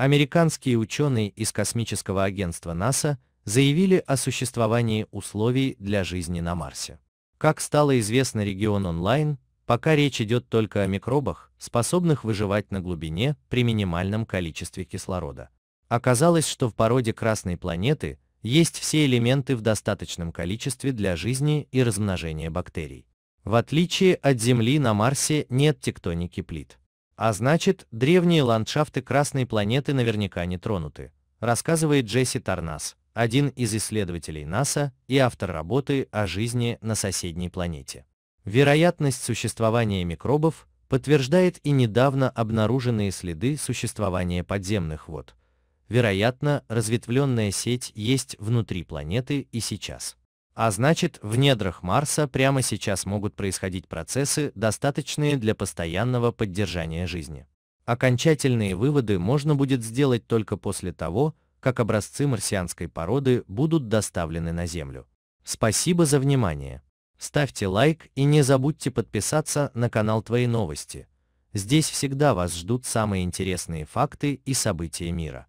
Американские ученые из космического агентства НАСА заявили о существовании условий для жизни на Марсе. Как стало известно регион онлайн, пока речь идет только о микробах, способных выживать на глубине при минимальном количестве кислорода. Оказалось, что в породе Красной планеты есть все элементы в достаточном количестве для жизни и размножения бактерий. В отличие от Земли на Марсе нет тектоники плит. А значит, древние ландшафты Красной планеты наверняка не тронуты, рассказывает Джесси Тарнас, один из исследователей НАСА и автор работы о жизни на соседней планете. Вероятность существования микробов подтверждает и недавно обнаруженные следы существования подземных вод. Вероятно, разветвленная сеть есть внутри планеты и сейчас. А значит, в недрах Марса прямо сейчас могут происходить процессы, достаточные для постоянного поддержания жизни. Окончательные выводы можно будет сделать только после того, как образцы марсианской породы будут доставлены на Землю. Спасибо за внимание. Ставьте лайк и не забудьте подписаться на канал Твои новости. Здесь всегда вас ждут самые интересные факты и события мира.